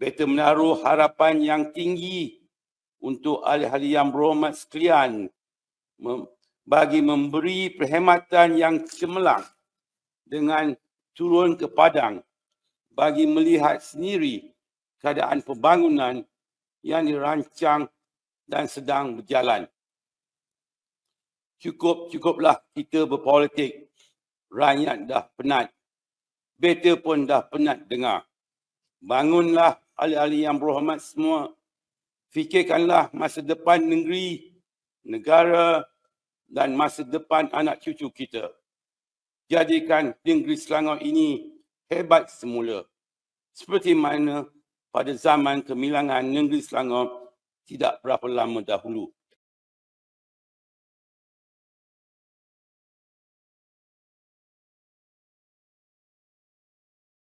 Beta menaruh harapan yang tinggi untuk ahli-ahli yang berhormat sekalian bagi memberi perkhidmatan yang cemerlang dengan turun ke padang bagi melihat sendiri keadaan pembangunan yang dirancang dan sedang berjalan. Cukup-cukuplah kita berpolitik. Rakyat dah penat. Beta pun dah penat dengar. Bangunlah ahli-ahli yang berhormat semua. Fikirkanlah masa depan negeri, negara dan masa depan anak cucu kita. Jadikan negeri Selangor ini hebat semula. Seperti mana pada zaman kemilangan negeri Selangor tidak berapa lama dahulu.